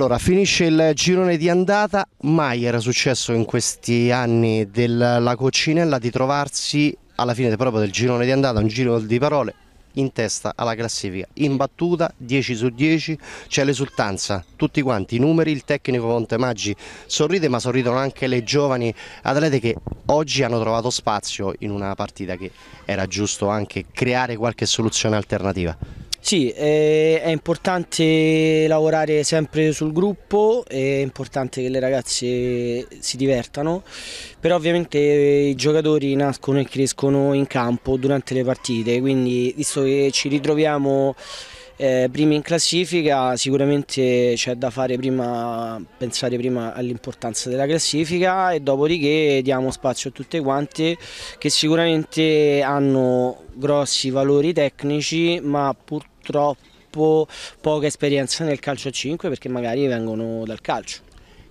Allora, finisce il girone di andata, mai era successo in questi anni della Coccinella di trovarsi alla fine proprio del girone di andata, un giro di parole, in testa alla classifica, imbattuta 10 su 10, c'è l'esultanza, tutti quanti i numeri, il tecnico Maggi sorride ma sorridono anche le giovani atlete che oggi hanno trovato spazio in una partita che era giusto anche creare qualche soluzione alternativa. Sì, eh, è importante lavorare sempre sul gruppo, è importante che le ragazze si divertano, però ovviamente eh, i giocatori nascono e crescono in campo durante le partite, quindi visto che ci ritroviamo eh, primi in classifica sicuramente c'è da fare prima, pensare prima all'importanza della classifica e dopodiché diamo spazio a tutte quante che sicuramente hanno grossi valori tecnici ma purtroppo poca esperienza nel calcio a 5 perché magari vengono dal calcio.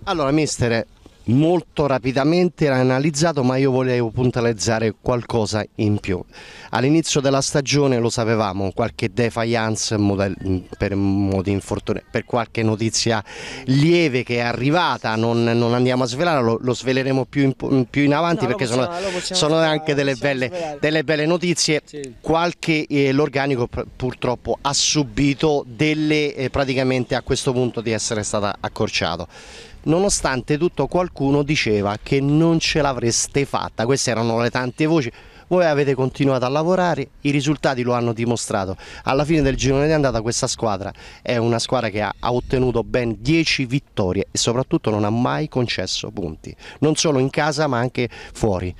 Allora mister, molto rapidamente analizzato ma io volevo puntualizzare qualcosa in più. All'inizio della stagione lo sapevamo, qualche defiance per, per qualche notizia lieve che è arrivata, non, non andiamo a svelare, lo, lo sveleremo più in, più in avanti no, perché possiamo, sono, sono anche delle belle, delle belle, notizie. Sì. Qualche eh, l'organico purtroppo ha subito delle eh, praticamente a questo punto di essere stata accorciato nonostante tutto qualcuno diceva che non ce l'avreste fatta, queste erano le tante voci, voi avete continuato a lavorare, i risultati lo hanno dimostrato, alla fine del girone di andata questa squadra è una squadra che ha, ottenuto ben 10 vittorie e soprattutto non ha mai concesso punti, non solo in casa ma anche fuori.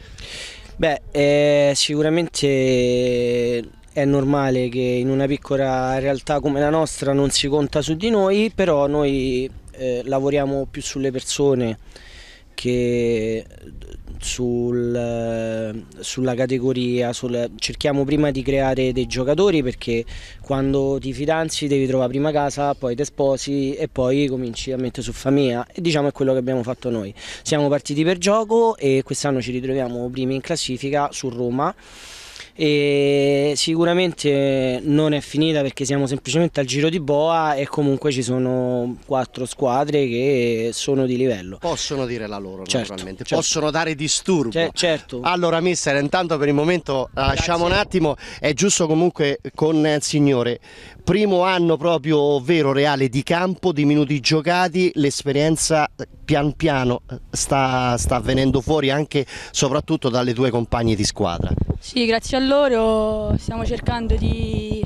Beh, eh, sicuramente è normale che in una piccola realtà come la nostra non si conta su di noi, però noi eh, lavoriamo più sulle persone che sul, eh, sulla categoria, sul, cerchiamo prima di creare dei giocatori perché quando ti fidanzi devi trovare prima casa, poi ti sposi e poi cominci a mettere su famiglia e diciamo è quello che abbiamo fatto noi. Siamo partiti per gioco e quest'anno ci ritroviamo primi in classifica su Roma e sicuramente non è finita perché siamo semplicemente al giro di boa e comunque ci sono quattro squadre che sono di livello. Possono dire la loro certo, naturalmente, certo. possono dare disturbo. C cioè, certo. Allora mister, intanto per il momento Grazie. lasciamo un attimo, è giusto comunque con il signore, primo anno proprio vero, reale di campo, di minuti giocati, l'esperienza eh, pian piano eh, sta, sta venendo fuori anche soprattutto dalle tue compagne di squadra. Sì, grazie grazie a loro stiamo cercando di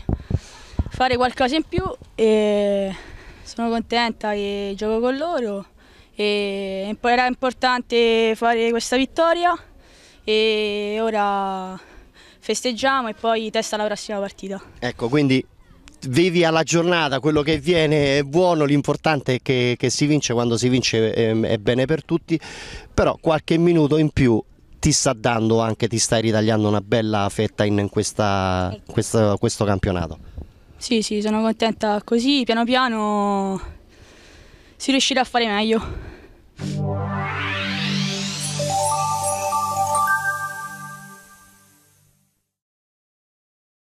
fare qualcosa in più e sono contenta che gioco con loro e era importante fare questa vittoria e ora festeggiamo e poi testa la prossima partita. Ecco, quindi vivi alla giornata, quello che viene è buono, l'importante è che, che, si vince, quando si vince ehm, è, bene per tutti, però qualche minuto in più ti sta dando anche, ti stai ritagliando una bella fetta in questa, questo, questo campionato. Sì, sì, sono contenta così, piano piano si riuscirà a fare meglio.